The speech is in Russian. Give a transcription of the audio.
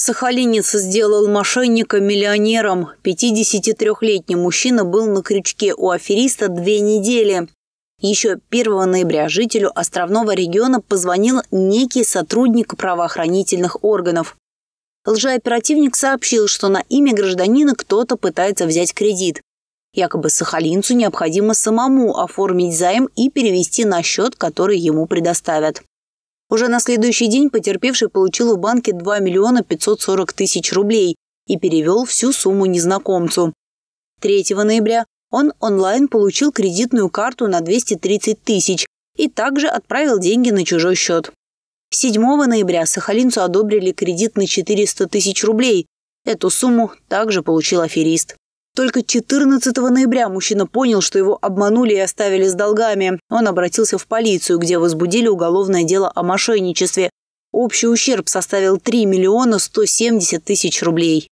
В сделал мошенника миллионером. 53-летний мужчина был на крючке у афериста две недели. Еще 1 ноября жителю островного региона позвонил некий сотрудник правоохранительных органов. Лжеоперативник сообщил, что на имя гражданина кто-то пытается взять кредит. Якобы сахалинцу необходимо самому оформить займ и перевести на счет, который ему предоставят. Уже на следующий день потерпевший получил у банки 2 миллиона 540 тысяч рублей и перевел всю сумму незнакомцу. 3 ноября он онлайн получил кредитную карту на 230 тысяч и также отправил деньги на чужой счет. 7 ноября сахалинцу одобрили кредит на 400 тысяч рублей. Эту сумму также получил аферист. Только 14 ноября мужчина понял, что его обманули и оставили с долгами. Он обратился в полицию, где возбудили уголовное дело о мошенничестве. Общий ущерб составил 3 миллиона 170 тысяч рублей.